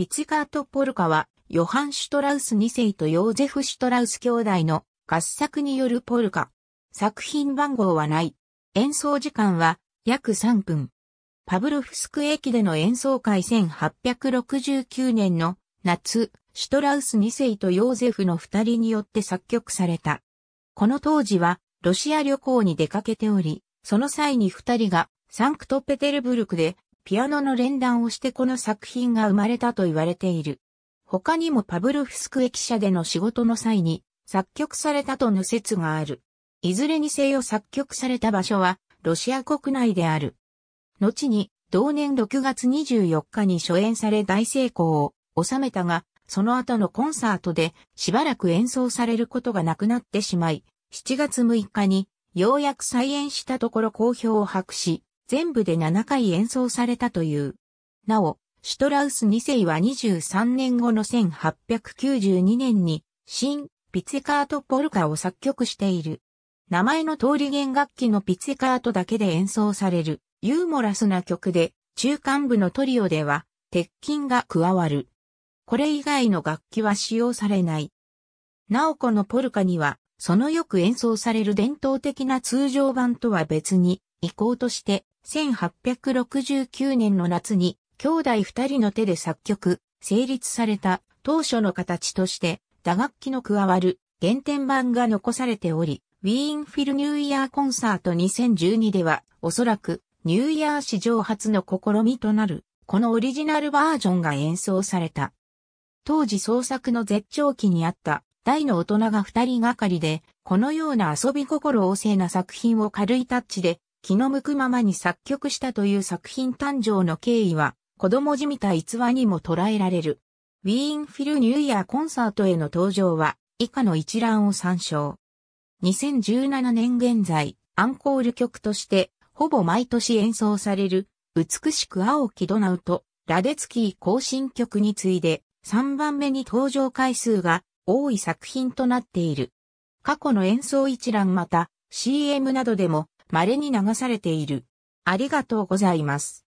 ピツカート・ポルカは、ヨハン・シュトラウス2世とヨーゼフ・シュトラウス兄弟の合作によるポルカ。作品番号はない。演奏時間は約3分。パブロフスク駅での演奏会1869年の夏、シュトラウス2世とヨーゼフの2人によって作曲された。この当時はロシア旅行に出かけており、その際に2人がサンクトペテルブルクでピアノの連弾をしてこの作品が生まれたと言われている。他にもパブロフスク駅舎での仕事の際に作曲されたとの説がある。いずれにせよ作曲された場所はロシア国内である。後に同年6月24日に初演され大成功を収めたが、その後のコンサートでしばらく演奏されることがなくなってしまい、7月6日にようやく再演したところ好評を博し、全部で7回演奏されたという。なお、シュトラウス2世は23年後の1892年に、新ピツェカートポルカを作曲している。名前の通り弦楽器のピツェカートだけで演奏される、ユーモラスな曲で、中間部のトリオでは、鉄筋が加わる。これ以外の楽器は使用されない。なおこのポルカには、そのよく演奏される伝統的な通常版とは別に、移行として、1869年の夏に兄弟二人の手で作曲、成立された当初の形として打楽器の加わる原点版が残されており、ウィーンフィルニューイヤーコンサート2012ではおそらくニューイヤー史上初の試みとなるこのオリジナルバージョンが演奏された。当時創作の絶頂期にあった大の大人が二人がかりでこのような遊び心旺盛な作品を軽いタッチで気の向くままに作曲したという作品誕生の経緯は、子供じみた逸話にも捉えられる。ウィーンフィルニューイヤーコンサートへの登場は、以下の一覧を参照。2017年現在、アンコール曲として、ほぼ毎年演奏される、美しく青きドナウと、ラデツキー更新曲に次いで、3番目に登場回数が多い作品となっている。過去の演奏一覧また、CM などでも稀に流されている。ありがとうございます。